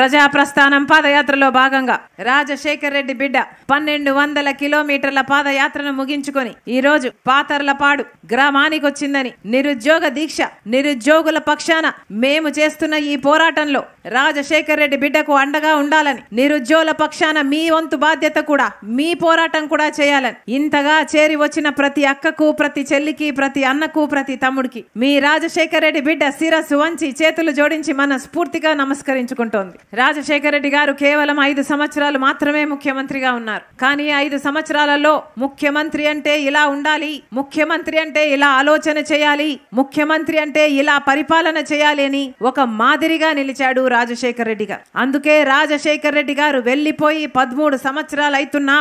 ప్రజాప్రస్థానం పాదయాత్రలో భాగంగా రాజశేఖర్ రెడ్డి బిడ్డ పన్నెండు వందల కిలోమీటర్ల పాదయాత్రను ముగించుకొని ఈ రోజు పాతర్లపాడు గ్రామానికి వచ్చిందని నిరుద్యోగ దీక్ష నిరుద్యోగుల పక్షాన మేము చేస్తున్న ఈ పోరాటంలో రాజశేఖర్ రెడ్డి బిడ్డకు అండగా ఉండాలని నిరుద్యోగుల పక్షాన మీ వంతు బాధ్యత కూడా మీ పోరాటం కూడా చేయాలని ఇంతగా చేరి వచ్చిన ప్రతి అక్కకు ప్రతి చెల్లికి ప్రతి అన్నకు ప్రతి తమ్ముడికి మీ రాజశేఖర్ రెడ్డి బిడ్డ శిరస్సు వంచి చేతులు జోడించి మన స్ఫూర్తిగా నమస్కరించుకుంటోంది రాజశేఖర రెడ్డి గారు కేవలం ఐదు సంవత్సరాలు మాత్రమే ముఖ్యమంత్రిగా ఉన్నారు కానీ ఐదు సంవత్సరాలలో ముఖ్యమంత్రి అంటే ఇలా ఉండాలి ముఖ్యమంత్రి అంటే ఇలా ఆలోచన చేయాలి ముఖ్యమంత్రి అంటే ఇలా పరిపాలన చేయాలి అని ఒక మాదిరిగా నిలిచాడు రాజశేఖర రెడ్డి గారు అందుకే రాజశేఖర రెడ్డి గారు వెళ్లిపోయి పదమూడు సంవత్సరాలు అవుతున్నా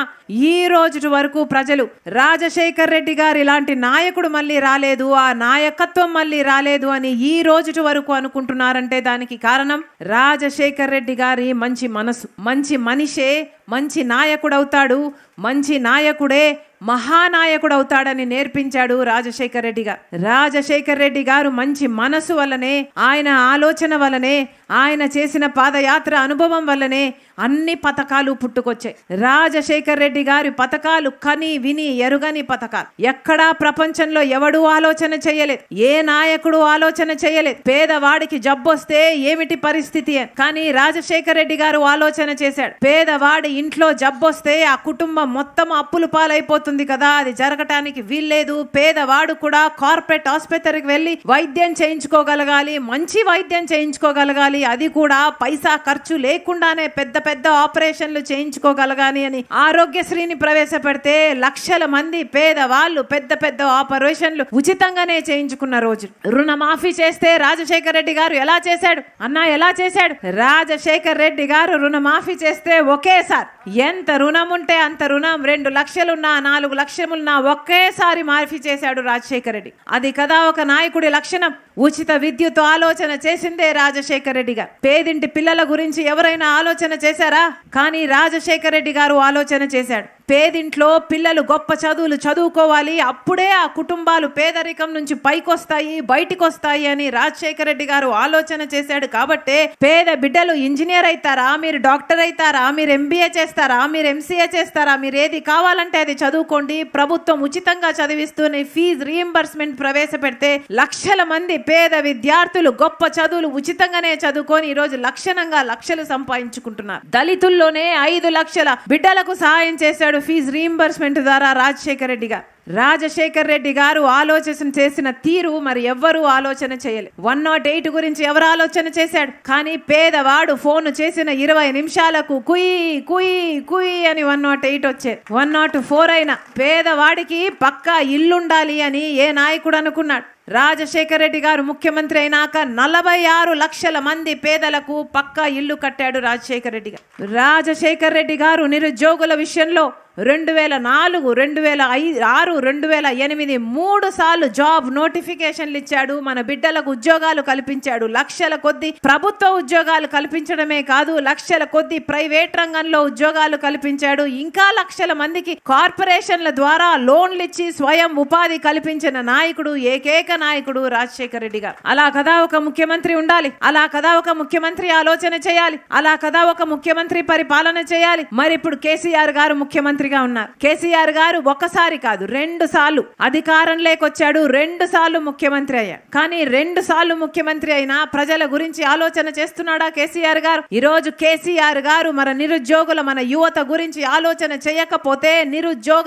ఈ రోజు వరకు ప్రజలు రాజశేఖర రెడ్డి గారు ఇలాంటి నాయకుడు మళ్ళీ రాలేదు ఆ నాయకత్వం మళ్ళీ రాలేదు అని ఈ రోజు వరకు అనుకుంటున్నారంటే దానికి కారణం రాజశేఖర్ రెడ్డి రెడ్డి గారి మంచి మనసు మంచి మనిషే మంచి నాయకుడు అవుతాడు మంచి నాయకుడే మహానాయకుడు అవుతాడని నేర్పించాడు రాజశేఖర్ రెడ్డి గారు రాజశేఖర్ రెడ్డి గారు మంచి మనసు వల్లనే ఆయన ఆలోచన వల్లనే ఆయన చేసిన పాదయాత్ర అనుభవం వల్లనే అన్ని పథకాలు పుట్టుకొచ్చాయి రాజశేఖర్ రెడ్డి గారి పథకాలు కని విని ఎరుగని పథకాలు ఎక్కడా ప్రపంచంలో ఎవడు ఆలోచన చేయలేదు ఏ నాయకుడు ఆలోచన చేయలేదు పేదవాడికి జబ్బొస్తే ఏమిటి పరిస్థితి కానీ రాజశేఖర్ రెడ్డి గారు ఆలోచన చేశాడు పేదవాడి ఇంట్లో జబ్బొస్తే ఆ కుటుంబం మొత్తం అప్పులు పాలైపోతుంది కదా అది జరగటానికి వీల్లేదు పేదవాడు కూడా కార్పొరేట్ ఆసుపత్రికి వెళ్ళి వైద్యం చేయించుకోగలగాలి మంచి వైద్యం చేయించుకోగలగాలి అది కూడా పైసా ఖర్చు లేకుండానే పెద్ద పెద్ద ఆపరేషన్లు చేయించుకోగలగాలి అని ఆరోగ్యశ్రీని ప్రవేశపెడితే లక్షల మంది పేదవాళ్ళు పెద్ద పెద్ద ఆపరేషన్లు ఉచితంగానే చేయించుకున్న రోజు రుణమాఫీ చేస్తే రాజశేఖర్ రెడ్డి గారు ఎలా చేశాడు అన్నా ఎలా చేశాడు రాజశేఖర్ రెడ్డి గారు రుణమాఫీ చేస్తే ఒకేసారి ఎంత రుణం ఉంటే అంత రుణం రెండు లక్షలున్నా నాలుగు లక్షలున్నా ఒకేసారి మార్ఫీ చేశాడు రాజశేఖర రెడ్డి అది కదా ఒక నాయకుడి లక్షణం ఉచిత విద్యుత్ ఆలోచన చేసిందే రాజశేఖర రెడ్డి గారు పేదింటి పిల్లల గురించి ఎవరైనా ఆలోచన చేశారా కానీ రాజశేఖర రెడ్డి గారు ఆలోచన చేశాడు పేదింట్లో పిల్లలు గొప్ప చదువులు చదువుకోవాలి అప్పుడే ఆ కుటుంబాలు పేదరికం నుంచి పైకొస్తాయి బయటికి వస్తాయి అని రాజశేఖర రెడ్డి గారు ఆలోచన చేశాడు కాబట్టే పేద బిడ్డలు ఇంజనీర్ అవుతారా మీరు డాక్టర్ అవుతారా మీరు ఎంబీఏ చేస్తారా మీరు ఎంసీఏ చేస్తారా మీరు ఏది కావాలంటే అది చదువుకోండి ప్రభుత్వం ఉచితంగా చదివిస్తూనే ఫీజు రీఎంబర్స్మెంట్ ప్రవేశపెడితే లక్షల మంది పేద విద్యార్థులు గొప్ప చదువులు ఉచితంగానే చదువుకొని ఈరోజు లక్షణంగా లక్షలు సంపాదించుకుంటున్నారు దళితుల్లోనే ఐదు లక్షల బిడ్డలకు సహాయం చేశాడు ఫీజు రీయింబర్స్మెంట్ ద్వారా రాజశేఖర రెడ్డి గారు రాజశేఖర్ రెడ్డి గారు ఆలోచన చేసిన తీరు మరి ఎవ్వరూ ఆలోచన చేయలే వన్ నాట్ ఎయిట్ గురించి ఎవరు ఆలోచన చేశాడు కానీ పేదవాడు ఫోన్ చేసిన ఇరవై నిమిషాలకు కుయి కుయి కుయి అని వన్ నాట్ ఎయిట్ వచ్చేది వన్ నాట్ ఫోర్ అయినా పేదవాడికి పక్కా ఇల్లుండాలి అని ఏ నాయకుడు అనుకున్నాడు రాజశేఖర రెడ్డి గారు ముఖ్యమంత్రి అయినాక నలభై ఆరు లక్షల మంది పేదలకు పక్కా ఇల్లు కట్టాడు రాజశేఖర రెడ్డి గారు రాజశేఖర రెడ్డి గారు నిరుద్యోగుల విషయంలో రెండు వేల నాలుగు రెండు వేల ఐదు ఆరు రెండు వేల ఎనిమిది మూడు సార్లు జాబ్ నోటిఫికేషన్లు ఇచ్చాడు మన బిడ్డలకు ఉద్యోగాలు కల్పించాడు లక్షల కొద్ది ప్రభుత్వ ఉద్యోగాలు కల్పించడమే కాదు లక్షల కొద్ది ప్రైవేట్ రంగంలో ఉద్యోగాలు కల్పించాడు ఇంకా లక్షల మందికి కార్పొరేషన్ల ద్వారా లోన్లు ఇచ్చి స్వయం ఉపాధి కల్పించిన నాయకుడు ఏకైక నాయకుడు రాజశేఖర రెడ్డి గారు అలా కదా ఒక ముఖ్యమంత్రి ఉండాలి అలా కదా ఒక ముఖ్యమంత్రి ఆలోచన చేయాలి అలా కదా ఒక ముఖ్యమంత్రి పరిపాలన చేయాలి మరి ఇప్పుడు కేసీఆర్ గారు ముఖ్యమంత్రిగా ఉన్నారు కేసీఆర్ గారు ఒకసారి కాదు రెండు సార్లు అధికారం లేకొచ్చాడు రెండు సార్లు ముఖ్యమంత్రి అయ్యాడు కానీ రెండు సార్లు ముఖ్యమంత్రి అయినా ప్రజల గురించి ఆలోచన చేస్తున్నాడా కేసీఆర్ గారు ఈ రోజు కేసీఆర్ గారు మన నిరుద్యోగుల మన యువత గురించి ఆలోచన చేయకపోతే నిరుద్యోగ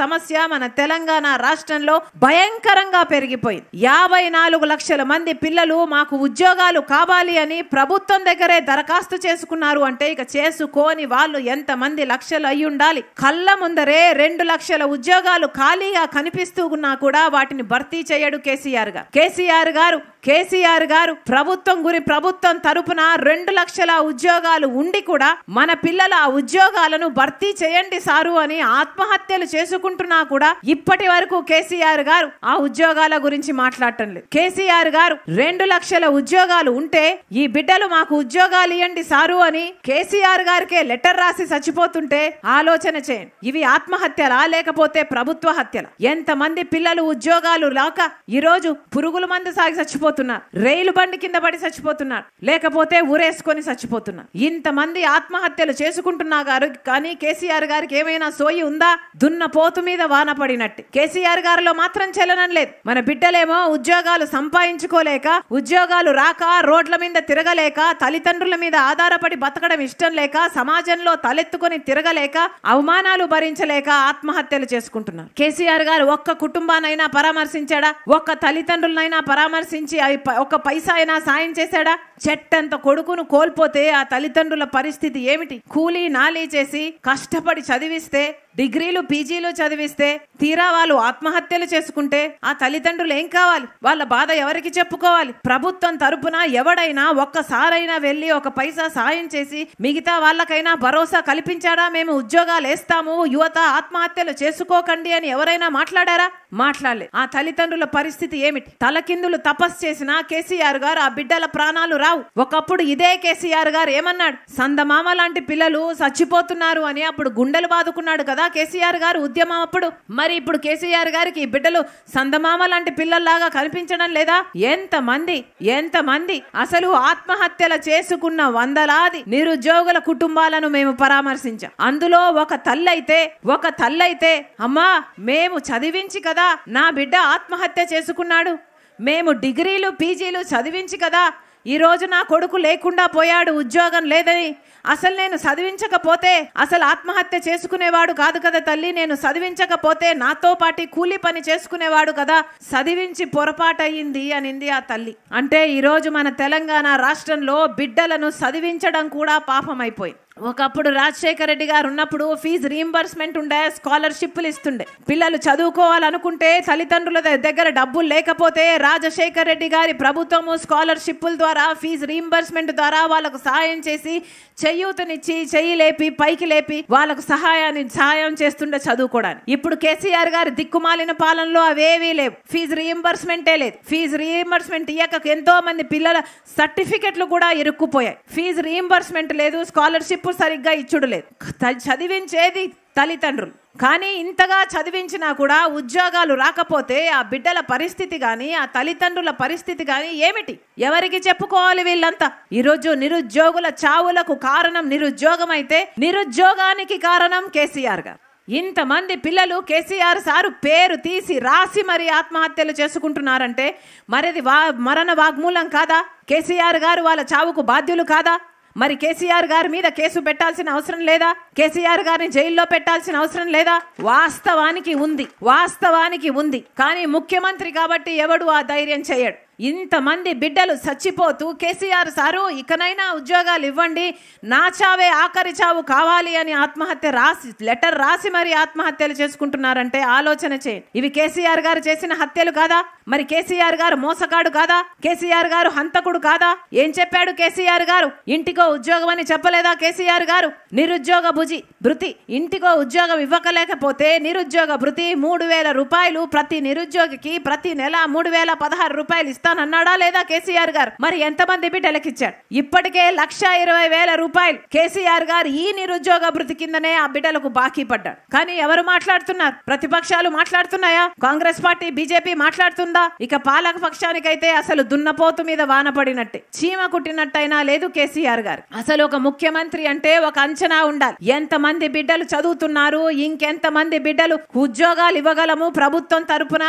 సమస్య మన తెలంగాణ రాష్ట్రంలో భయంకరంగా పెరిగిపోయింది అయిపోయింది యాభై నాలుగు లక్షల మంది పిల్లలు మాకు ఉద్యోగాలు కావాలి అని ప్రభుత్వం దగ్గరే దరఖాస్తు చేసుకున్నారు అంటే ఇక చేసుకోని వాళ్ళు ఎంతమంది లక్షలు అయి ఉండాలి కళ్ళ ముందరే రెండు లక్షల ఉద్యోగాలు ఖాళీగా కనిపిస్తూ ఉన్నా కూడా వాటిని భర్తీ చేయడు కేసీఆర్ గారు కేసీఆర్ గారు కేసీఆర్ గారు ప్రభుత్వం గురి ప్రభుత్వం తరపున రెండు లక్షల ఉద్యోగాలు ఉండి కూడా మన పిల్లల ఆ ఉద్యోగాలను భర్తీ చేయండి సారు అని ఆత్మహత్యలు చేసుకుంటున్నా కూడా ఇప్పటి వరకు కేసీఆర్ గారు ఆ ఉద్యోగాల గురించి గురించి మాట్లాడటం లేదు కేసీఆర్ గారు రెండు లక్షల ఉద్యోగాలు ఉంటే ఈ బిడ్డలు మాకు ఉద్యోగాలు ఇవ్వండి సారు అని కేసీఆర్ గారికే లెటర్ రాసి చచ్చిపోతుంటే ఆలోచన చేయండి ఇవి ఆత్మహత్యలా లేకపోతే ప్రభుత్వ హత్యల ఎంతమంది పిల్లలు ఉద్యోగాలు లేక ఈరోజు పురుగుల మందు సాగి చచ్చిపోతున్నారు రైలు బండి కింద పడి చచ్చిపోతున్నారు లేకపోతే ఊరేసుకొని చచ్చిపోతున్నారు ఇంతమంది ఆత్మహత్యలు చేసుకుంటున్నా గారు కానీ కేసీఆర్ గారికి ఏమైనా సోయి ఉందా దున్న పోతు మీద వాన పడినట్టు కేసీఆర్ గారిలో మాత్రం చెల్లనం లేదు మన బిడ్డలు పిల్లలేమో ఉద్యోగాలు సంపాదించుకోలేక ఉద్యోగాలు రాక రోడ్ల మీద తిరగలేక తల్లిదండ్రుల మీద ఆధారపడి బతకడం ఇష్టం లేక సమాజంలో తలెత్తుకొని తిరగలేక అవమానాలు భరించలేక ఆత్మహత్యలు చేసుకుంటున్నారు కేసీఆర్ గారు ఒక్క కుటుంబానైనా పరామర్శించాడా ఒక్క తల్లిదండ్రులనైనా పరామర్శించి అవి ఒక్క పైసా అయినా సాయం చేశాడా చెట్టంత కొడుకును కోల్పోతే ఆ తల్లిదండ్రుల పరిస్థితి ఏమిటి కూలీ నాలీ చేసి కష్టపడి చదివిస్తే డిగ్రీలు పీజీలు చదివిస్తే తీరా వాళ్ళు ఆత్మహత్యలు చేసుకుంటే ఆ తల్లిదండ్రులు ఏం కావాలి వాళ్ళ బాధ ఎవరికి చెప్పుకోవాలి ప్రభుత్వం తరపున ఎవడైనా ఒక్కసారైనా వెళ్ళి ఒక పైసా సాయం చేసి మిగతా వాళ్ళకైనా భరోసా కల్పించాడా మేము ఉద్యోగాలు వేస్తాము యువత ఆత్మహత్యలు చేసుకోకండి అని ఎవరైనా మాట్లాడారా మాట్లాడలే ఆ తల్లిదండ్రుల పరిస్థితి ఏమిటి తలకిందులు తపస్సు చేసిన కేసీఆర్ గారు ఆ బిడ్డల ప్రాణాలు రావు ఒకప్పుడు ఇదే కేసీఆర్ గారు ఏమన్నాడు సందమామ లాంటి పిల్లలు చచ్చిపోతున్నారు అని అప్పుడు గుండెలు బాదుకున్నాడు కదా కదా కేసీఆర్ గారు ఉద్యమం అప్పుడు మరి ఇప్పుడు కేసీఆర్ గారికి బిడ్డలు సందమామ లాంటి పిల్లల్లాగా కనిపించడం లేదా ఎంతమంది ఎంతమంది అసలు ఆత్మహత్యల చేసుకున్న వందలాది నిరుద్యోగుల కుటుంబాలను మేము పరామర్శించాం అందులో ఒక తల్లైతే ఒక తల్లైతే అమ్మా మేము చదివించి కదా నా బిడ్డ ఆత్మహత్య చేసుకున్నాడు మేము డిగ్రీలు పీజీలు చదివించి కదా ఈరోజు నా కొడుకు లేకుండా పోయాడు ఉద్యోగం లేదని అసలు నేను చదివించకపోతే అసలు ఆత్మహత్య చేసుకునేవాడు కాదు కదా తల్లి నేను చదివించకపోతే నాతో పాటి కూలి పని చేసుకునేవాడు కదా చదివించి పొరపాటయింది అనింది ఆ తల్లి అంటే ఈరోజు మన తెలంగాణ రాష్ట్రంలో బిడ్డలను చదివించడం కూడా పాపమైపోయింది ఒకప్పుడు రాజశేఖర రెడ్డి గారు ఉన్నప్పుడు ఫీజు రీంబర్స్మెంట్ ఉండే స్కాలర్షిప్లు ఇస్తుండే పిల్లలు చదువుకోవాలనుకుంటే తల్లిదండ్రుల దగ్గర డబ్బులు లేకపోతే రాజశేఖర రెడ్డి గారి ప్రభుత్వము స్కాలర్షిప్ల ద్వారా ఫీజు రీంబర్స్మెంట్ ద్వారా వాళ్ళకు సహాయం చేసి చేయూతనిచ్చి చెయ్యి లేపి పైకి లేపి వాళ్ళకు సహాయాన్ని సహాయం చేస్తుండే చదువుకోవడానికి ఇప్పుడు కేసీఆర్ గారి దిక్కుమాలిన పాలనలో అవేవీ లేవు ఫీజు రీంబర్స్మెంటే లేదు ఫీజు రీంబర్స్మెంట్ ఇయ్యక ఎంతో మంది పిల్లల సర్టిఫికెట్లు కూడా ఇరుక్కుపోయాయి ఫీజు రీంబర్స్మెంట్ లేదు స్కాలర్షిప్ చదివింపు సరిగ్గా ఇచ్చుడు చదివించేది తల్లిదండ్రులు కానీ ఇంతగా చదివించినా కూడా ఉద్యోగాలు రాకపోతే ఆ బిడ్డల పరిస్థితి కానీ ఆ తల్లిదండ్రుల పరిస్థితి కానీ ఏమిటి ఎవరికి చెప్పుకోవాలి వీళ్ళంతా ఈరోజు నిరుద్యోగుల చావులకు కారణం నిరుద్యోగం అయితే నిరుద్యోగానికి కారణం కేసీఆర్ గారు ఇంతమంది పిల్లలు కేసీఆర్ సారు పేరు తీసి రాసి మరి ఆత్మహత్యలు చేసుకుంటున్నారంటే మరిది వా మరణ వాగ్మూలం కాదా కేసీఆర్ గారు వాళ్ళ చావుకు బాధ్యులు కాదా మరి కేసీఆర్ గారి మీద కేసు పెట్టాల్సిన అవసరం లేదా కేసీఆర్ గారిని జైల్లో పెట్టాల్సిన అవసరం లేదా వాస్తవానికి ఉంది వాస్తవానికి ఉంది కానీ ముఖ్యమంత్రి కాబట్టి ఎవడు ఆ ధైర్యం చేయడు ఇంతమంది బిడ్డలు చచ్చిపోతూ కేసీఆర్ సారు ఇకనైనా ఉద్యోగాలు ఇవ్వండి నా చావే ఆఖరి చావు కావాలి అని ఆత్మహత్య రాసి లెటర్ రాసి మరి ఆత్మహత్యలు చేసుకుంటున్నారంటే ఆలోచన చేయండి ఇవి కేసీఆర్ గారు చేసిన హత్యలు కాదా మరి కేసీఆర్ గారు మోసగాడు కాదా కేసీఆర్ గారు హంతకుడు కాదా ఏం చెప్పాడు కేసీఆర్ గారు ఇంటికో ఉద్యోగం అని చెప్పలేదా కేసీఆర్ గారు నిరుద్యోగ భుజి భృతి ఇంటికో ఉద్యోగం ఇవ్వకలేకపోతే నిరుద్యోగ భృతి మూడు వేల రూపాయలు ప్రతి నిరుద్యోగికి ప్రతి నెల మూడు వేల పదహారు రూపాయలు ఇస్తానన్నాడా లేదా కేసీఆర్ గారు మరి ఎంతమంది బిడ్డలకు ఇచ్చాడు ఇప్పటికే లక్ష ఇరవై వేల రూపాయలు కేసీఆర్ గారు ఈ నిరుద్యోగ భృతి కిందనే ఆ బిడ్డలకు బాకీ పడ్డాడు కానీ ఎవరు మాట్లాడుతున్నారు ప్రతిపక్షాలు మాట్లాడుతున్నాయా కాంగ్రెస్ పార్టీ బీజేపీ మాట్లాడుతుందా ఇక పాలక పక్షానికైతే అసలు దున్నపోతు మీద వాన పడినట్టే చీమ కుట్టినట్టయినా లేదు కేసీఆర్ గారు అసలు ఒక ముఖ్యమంత్రి అంటే ఒక అంచనా ఉండాలి ఎంత మంది బిడ్డలు చదువుతున్నారు ఇంకెంత మంది బిడ్డలు ఉద్యోగాలు ఇవ్వగలము ప్రభుత్వం తరపున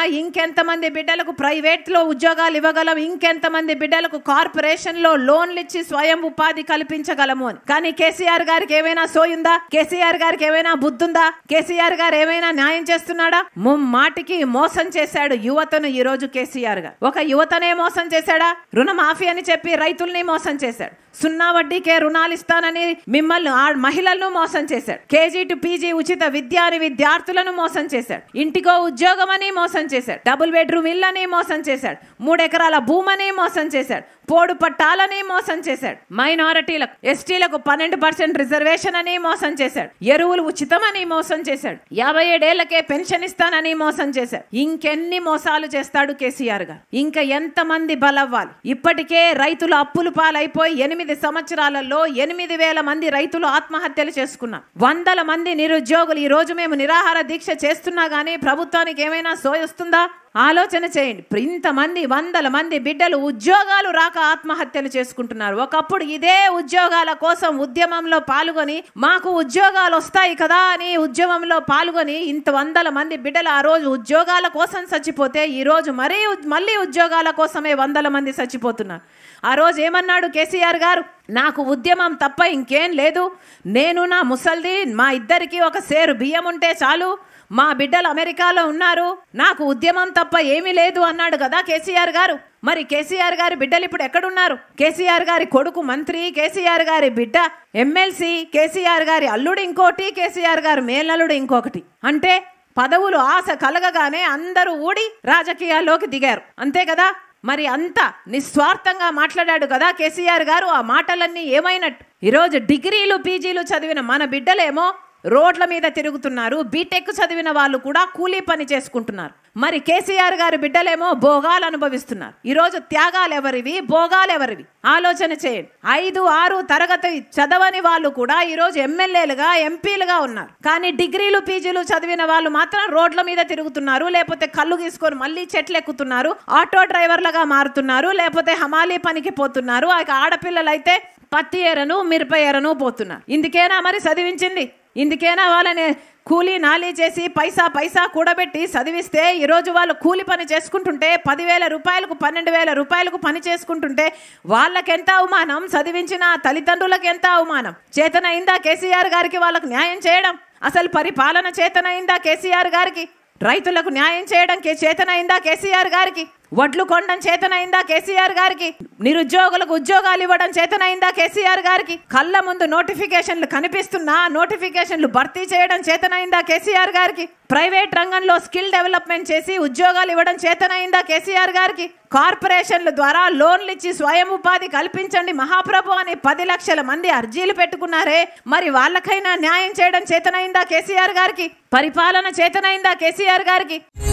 మంది బిడ్డలకు ప్రైవేట్ లో ఉద్యోగాలు ఇవ్వగలం ఇంకెంతమంది బిడ్డలకు కార్పొరేషన్ లో లోన్లు ఇచ్చి స్వయం ఉపాధి కల్పించగలము అని కానీ కేసీఆర్ గారికి ఏమైనా సోయుందా కేసీఆర్ గారికి ఏమైనా బుద్ధుందా కేసీఆర్ గారు ఏమైనా న్యాయం చేస్తున్నాడా ముమ్మాటికి మోసం చేశాడు యువతను ఈ రోజు కేసీఆర్ గారు ఒక యువతనే మోసం చేశాడా రుణమాఫీ అని చెప్పి రైతుల్ని మోసం చేశాడు సున్నా వడ్డీకే రుణాలు ఇస్తానని మిమ్మల్ని ఆ మహిళలను మోసం చేశాడు కేజీ టు పీజీ ఉచిత విద్య అని విద్యార్థులను మోసం చేశాడు ఇంటికో ఉద్యోగం అని మోసం చేశాడు డబుల్ బెడ్రూమ్ ఇల్లు అని మోసం చేశాడు మూడెకరాల ఎకరాల భూమని మోసం చేశాడు పోడు పట్టాలని మోసం చేశాడు మైనారిటీలకు ఎస్టీలకు పన్నెండు పర్సెంట్ రిజర్వేషన్ అని మోసం చేశాడు ఎరువులు ఉచితం అని మోసం చేశాడు యాభై ఏడేళ్లకే పెన్షన్ ఇస్తానని మోసం చేశాడు ఇంకెన్ని మోసాలు చేస్తాడు కేసీఆర్ గారు ఇంకా ఎంతమంది బలవ్వాలి ఇప్పటికే రైతులు అప్పులు పాలైపోయి ఎనిమిది సంవత్సరాలలో ఎనిమిది వేల మంది రైతులు ఆత్మహత్యలు చేసుకున్నారు వందల మంది నిరుద్యోగులు ఈ రోజు మేము నిరాహార దీక్ష చేస్తున్నా గానీ ప్రభుత్వానికి ఏమైనా సోయొస్తుందా ఆలోచన చేయండి ఇంతమంది వందల మంది బిడ్డలు ఉద్యోగాలు రాక ఆత్మహత్యలు చేసుకుంటున్నారు ఒకప్పుడు ఇదే ఉద్యోగాల కోసం ఉద్యమంలో పాల్గొని మాకు ఉద్యోగాలు వస్తాయి కదా అని ఉద్యమంలో పాల్గొని ఇంత వందల మంది బిడ్డలు ఆ రోజు ఉద్యోగాల కోసం చచ్చిపోతే ఈరోజు మరీ మళ్ళీ ఉద్యోగాల కోసమే వందల మంది చచ్చిపోతున్నారు ఆ రోజు ఏమన్నాడు కేసీఆర్ గారు నాకు ఉద్యమం తప్ప ఇంకేం లేదు నేను నా ముసల్ది మా ఇద్దరికి ఒక సేరు బియ్యం ఉంటే చాలు మా బిడ్డలు అమెరికాలో ఉన్నారు నాకు ఉద్యమం తప్ప ఏమీ లేదు అన్నాడు కదా కేసీఆర్ గారు మరి కేసీఆర్ గారి బిడ్డలు ఇప్పుడు ఎక్కడున్నారు కేసీఆర్ గారి కొడుకు మంత్రి కేసీఆర్ గారి బిడ్డ ఎమ్మెల్సీ కేసీఆర్ గారి అల్లుడు ఇంకోటి కేసీఆర్ గారు మేనల్లుడు ఇంకొకటి అంటే పదవులు ఆశ కలగగానే అందరూ ఊడి రాజకీయాల్లోకి దిగారు అంతే కదా మరి అంత నిస్వార్థంగా మాట్లాడాడు కదా కేసీఆర్ గారు ఆ మాటలన్నీ ఏమైనట్టు ఈరోజు డిగ్రీలు పీజీలు చదివిన మన బిడ్డలేమో రోడ్ల మీద తిరుగుతున్నారు బీటెక్ చదివిన వాళ్ళు కూడా కూలీ పని చేసుకుంటున్నారు మరి కేసీఆర్ గారి బిడ్డలేమో భోగాలు అనుభవిస్తున్నారు ఈరోజు త్యాగాలు ఎవరివి భోగాలు ఎవరివి ఆలోచన చేయండి ఐదు ఆరు తరగతి చదవని వాళ్ళు కూడా ఈరోజు ఎమ్మెల్యేలుగా ఎంపీలుగా ఉన్నారు కానీ డిగ్రీలు పీజీలు చదివిన వాళ్ళు మాత్రం రోడ్ల మీద తిరుగుతున్నారు లేకపోతే కళ్ళు గీసుకొని మళ్ళీ చెట్లు ఎక్కుతున్నారు ఆటో డ్రైవర్లుగా మారుతున్నారు లేకపోతే హమాలీ పనికి పోతున్నారు ఆడపిల్లలైతే పత్తి ఎరను మిరప ఎరను పోతున్నారు ఇందుకేనా మరి చదివించింది ఇందుకైనా వాళ్ళని కూలీ నాలీ చేసి పైసా పైసా కూడబెట్టి చదివిస్తే ఈరోజు వాళ్ళు కూలి పని చేసుకుంటుంటే పదివేల రూపాయలకు పన్నెండు వేల రూపాయలకు పని చేసుకుంటుంటే వాళ్ళకెంత అవమానం చదివించిన తల్లిదండ్రులకు ఎంత అవమానం చేతనైందా కేసీఆర్ గారికి వాళ్ళకు న్యాయం చేయడం అసలు పరిపాలన చేతనైందా కేసీఆర్ గారికి రైతులకు న్యాయం చేయడం చేతనైందా కేసీఆర్ గారికి వడ్లు కొనడం చేతనైందా కేసీఆర్ గారికి నిరుద్యోగులకు ఉద్యోగాలు ఇవ్వడం చేతనైందా కేసీఆర్ గారికి కళ్ళ ముందు నోటిఫికేషన్లు కనిపిస్తున్నా నోటిఫికేషన్లు భర్తీ చేయడం చేతనైందా కేసీఆర్ గారికి ప్రైవేట్ రంగంలో స్కిల్ డెవలప్మెంట్ చేసి ఉద్యోగాలు ఇవ్వడం చేతనైందా కేసీఆర్ గారికి కార్పొరేషన్ల ద్వారా లోన్లు ఇచ్చి స్వయం ఉపాధి కల్పించండి మహాప్రభు అని పది లక్షల మంది అర్జీలు పెట్టుకున్నారే మరి వాళ్ళకైనా న్యాయం చేయడం చేతనైందా కేసీఆర్ గారికి పరిపాలన చేతనైందా కేసీఆర్ గారికి